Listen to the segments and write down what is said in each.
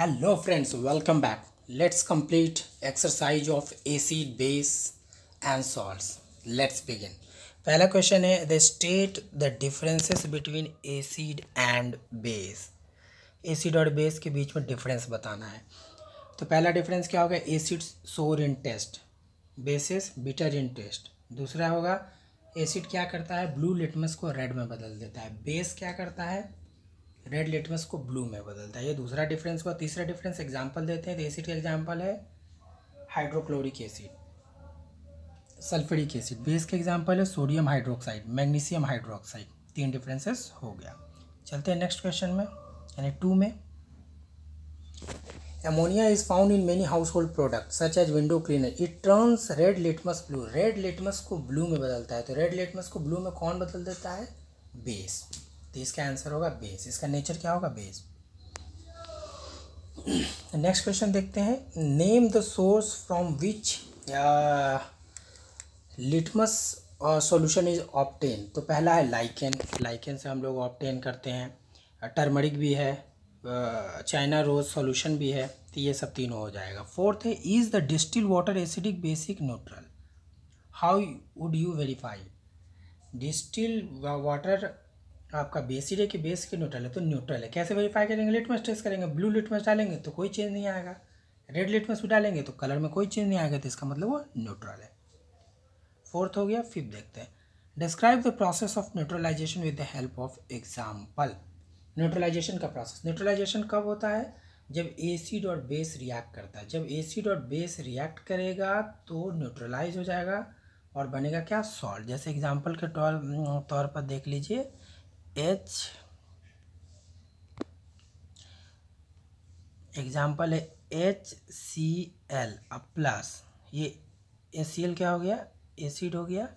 hello friends welcome back let's complete exercise of acid base and salts let's begin पहला question है the state the differences between acid and base acid और base के बीच में difference बताना है तो पहला डिफरेंस क्या होगा acid sour in taste bases bitter in taste दूसरा होगा एसिड क्या करता है ब्लू लिटमस को रेड में बदल देता है बेस क्या करता है रेड लिटमस को ब्लू में बदलता है ये दूसरा डिफरेंस हुआ तीसरा डिफरेंस एग्जाम्पल देते हैं तो एसिड का एग्जाम्पल है hydrochloric acid sulphuric acid base का एग्जाम्पल है सोडियम हाइड्रोक्साइड मैग्नीशियम हाइड्रोक्साइड तीन डिफरेंसेस हो गया चलते हैं नेक्स्ट क्वेश्चन में यानी टू में is found in many household product such as window cleaner it turns red litmus blue red litmus को ब्लू में बदलता है तो रेड लिटमस को ब्लू में कौन बदल देता है बेस तो इसका आंसर होगा बेस इसका नेचर क्या होगा बेस नेक्स्ट क्वेश्चन देखते हैं name the source from which litmus solution is obtained तो पहला है लाइकेन लाइकेन से हम लोग ऑप्टेन करते हैं टर्मरिक uh, भी है चाइना रोज सॉल्यूशन भी है तो ये सब तीनों हो जाएगा फोर्थ है is the distilled water acidic basic neutral how would you verify distilled water आपका बेस ही है कि बेस के न्यूट्रल है तो न्यूट्रल है कैसे वेरीफाई करेंगे लिटमस टेस्ट करेंगे ब्लू लिटमस डालेंगे तो कोई चेंज नहीं आएगा रेड लिटमस भी डालेंगे तो कलर में कोई चेंज नहीं आएगा तो इसका मतलब वो न्यूट्रल है फोर्थ हो गया फिफ्थ देखते हैं describe the process of neutralisation with the help of example neutralisation का प्रोसेस न्यूट्रलाइजेशन कब होता है जब एसिड और बेस रिएक्ट करता है जब एसिड और बेस रिएक्ट करेगा तो न्यूट्रलाइज हो जाएगा और बनेगा क्या सॉल्ट जैसे एग्जाम्पल के तौर पर देख लीजिए एच एग्जाम्पल है एच सी एल अब प्लस ये ए सी एल क्या हो गया एसिड हो गया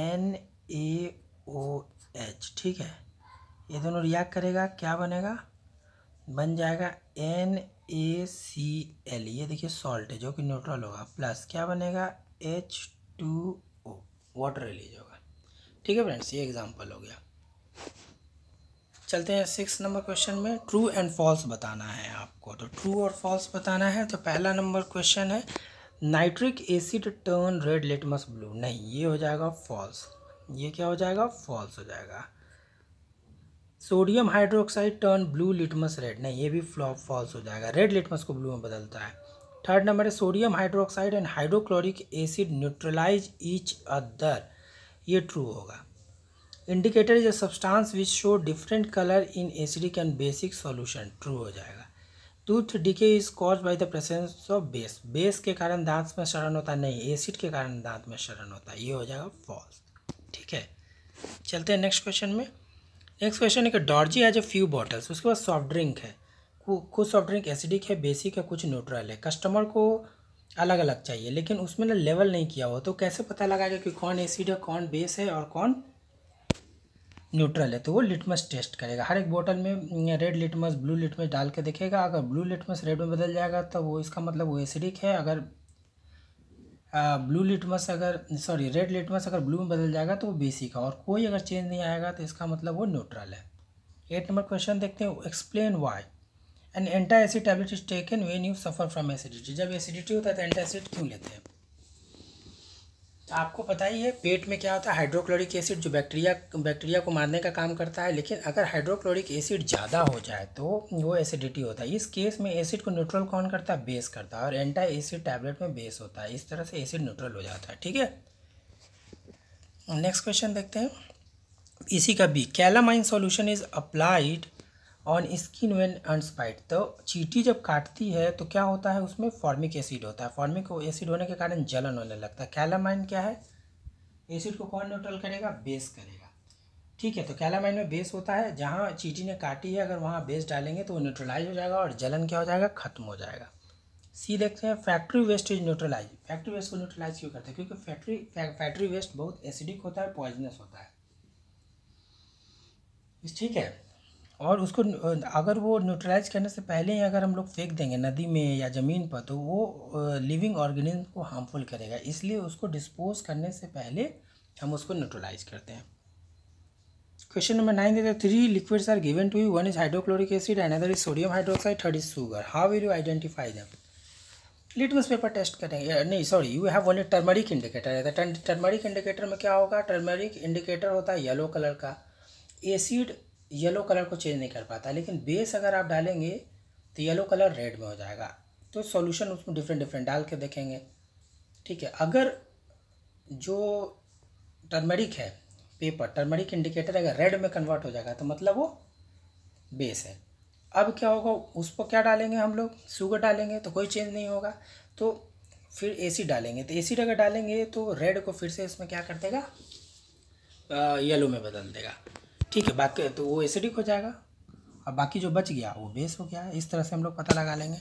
एन ए ओ एच ठीक है ये दोनों रिएक्ट करेगा क्या बनेगा बन जाएगा एन ए सी एल ये देखिए सॉल्ट है जो कि न्यूट्रल होगा प्लस क्या बनेगा H two O water release होगा ठीक है फ्रेंड्स ये एग्जांपल हो गया चलते हैं सिक्स नंबर क्वेश्चन में ट्रू एंड फॉल्स बताना है आपको तो ट्रू और फॉल्स बताना है तो पहला नंबर क्वेश्चन है nitric acid turn red litmus blue नहीं ये हो जाएगा फॉल्स ये क्या हो जाएगा फॉल्स हो जाएगा sodium hydroxide turn blue litmus red नहीं ये भी फ्लॉप फॉल्स हो जाएगा रेड लिटमस को ब्लू में बदलता है थर्ड नंबर है sodium hydroxide and hydrochloric acid neutralise each other ये ट्रू होगा indicator is a substance which show different colour in acidic and basic solution true हो जाएगा tooth decay is cause by the presence of base base के कारण दांत में शरण होता नहीं एसिड के कारण दांत में शरण होता है ये हो जाएगा फॉल्स ठीक है चलते हैं नेक्स्ट क्वेश्चन में नेक्स्ट क्वेश्चन है Dorji has a few bottles उसके पास सॉफ्ट ड्रिंक है कुछ सॉफ्ट ड्रिंक एसिडिक है बेसिक है कुछ न्यूट्रल है कस्टमर को अलग अलग चाहिए लेकिन उसमें ना लेवल नहीं किया हो तो कैसे पता लगाएगा कि कौन एसिड है कौन बेस है और कौन न्यूट्रल है तो वो लिटमस टेस्ट करेगा हर एक बोतल में रेड लिटमस ब्लू लिटमस डाल के देखेगा अगर ब्लू लिटमस रेड में बदल जाएगा तो वो इसका मतलब वो एसिडिक है अगर ब्लू लिटमस अगर सॉरी रेड लिटमस अगर ब्लू में बदल जाएगा तो वो बेसिक है और कोई अगर चेंज नहीं आएगा तो इसका मतलब वो न्यूट्रल है एट नंबर क्वेश्चन देखते हैं explain why an antacid tablet is taken when you suffer from acidity जब एसिडिटी होता है तो एंटा एसिड क्यों लेते हैं तो आपको पता ही है पेट में क्या होता है हाइड्रोक्लोरिक एसिड जो बैक्टीरिया बैक्टीरिया को मारने का काम करता है लेकिन अगर हाइड्रोक्लोरिक एसिड ज़्यादा हो जाए तो वो एसिडिटी होता है इस केस में एसिड को न्यूट्रल कौन करता है बेस करता है और एंटा एसिड टैबलेट में बेस होता है इस तरह से एसिड न्यूट्रल हो जाता है ठीक है नेक्स्ट क्वेश्चन देखते हैं इसी का B calamine solution is applied on skin when ant bites तो चीटी जब काटती है तो क्या होता है उसमें फॉर्मिक एसिड होता है फॉर्मिक एसिड होने के कारण जलन होने लगता है कैलामाइन क्या है एसिड को कौन न्यूट्रल करेगा बेस करेगा ठीक है तो कैलामाइन में बेस होता है जहाँ चीटी ने काटी है अगर वहाँ बेस डालेंगे तो वो न्यूट्रलाइज हो जाएगा और जलन क्या हो जाएगा ख़त्म हो जाएगा सी देखते हैं factory waste is neutralise factory waste को न्यूट्रलाइज क्यों करते हैं क्योंकि फैक्ट्री फैक्ट्री वेस्ट बहुत एसिडिक होता है पॉइजनस होता है ठीक है और उसको अगर वो न्यूट्रलाइज करने से पहले ही अगर हम लोग फेंक देंगे नदी में या ज़मीन पर तो वो लिविंग ऑर्गेनिज्म को हार्मफुल करेगा इसलिए उसको डिस्पोज करने से पहले हम उसको न्यूट्रलाइज करते हैं क्वेश्चन नंबर नाइन देते three liquids are given to you one is hydrochloric acid and other is sodium hydroxide third is sugar how will you identify them litmus paper test करेंगे नहीं sorry you have only turmeric indicator है turmeric indicator में क्या होगा turmeric indicator होता है yellow colour का acid yellow colour को चेंज नहीं कर पाता लेकिन बेस अगर आप डालेंगे तो येलो कलर रेड में हो जाएगा तो सॉल्यूशन उसमें डिफरेंट डिफरेंट डाल के देखेंगे ठीक है अगर जो टर्मरिक है पेपर टर्मरिक इंडिकेटर अगर रेड में कन्वर्ट हो जाएगा तो मतलब वो बेस है अब क्या होगा उस पर क्या डालेंगे हम लोग शुगर डालेंगे तो कोई चेंज नहीं होगा तो फिर एसिड डालेंगे तो एसिड अगर डालेंगे तो रेड को फिर से इसमें क्या कर देगा येलो में बदल देगा ठीक है बाकी तो वो एसिडिक हो जाएगा और बाकी जो बच गया वो बेस हो गया इस तरह से हम लोग पता लगा लेंगे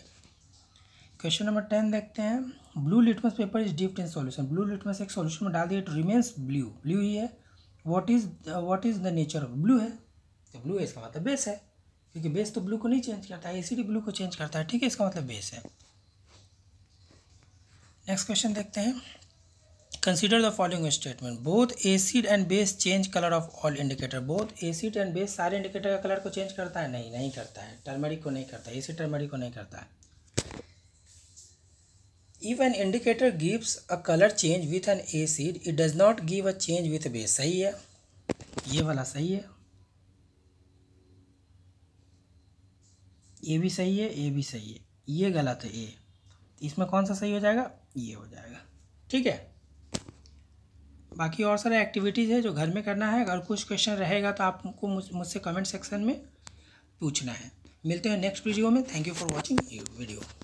क्वेश्चन नंबर टेन देखते हैं blue litmus paper is dipped in solution blue litmus एक सॉल्यूशन में डाल दिया इट रिमेन्स ब्लू ब्लू ही है what is what is the nature of blue है तो ब्लू है इसका मतलब बेस है क्योंकि बेस तो ब्लू को नहीं चेंज करता है एसीडी ब्लू को चेंज करता है ठीक है इसका मतलब बेस है नेक्स्ट क्वेश्चन देखते हैं consider the following statement both acid and base change colour of all indicator both acid and base सारे इंडिकेटर का कलर को चेंज करता है नहीं नहीं करता है टर्मरिक को नहीं करता है एसिड टर्मरिक को नहीं करता है if an indicator gives a colour change with an acid it does not give a change with base सही है ये वाला सही है ये भी सही है ये भी सही है ये गलत है ए इसमें कौन सा सही हो जाएगा ये हो जाएगा ठीक है बाकी और सारे एक्टिविटीज़ है जो घर में करना है अगर कुछ क्वेश्चन रहेगा तो आपको मुझसे कमेंट सेक्शन में पूछना है मिलते हैं नेक्स्ट वीडियो में thank you for watching you video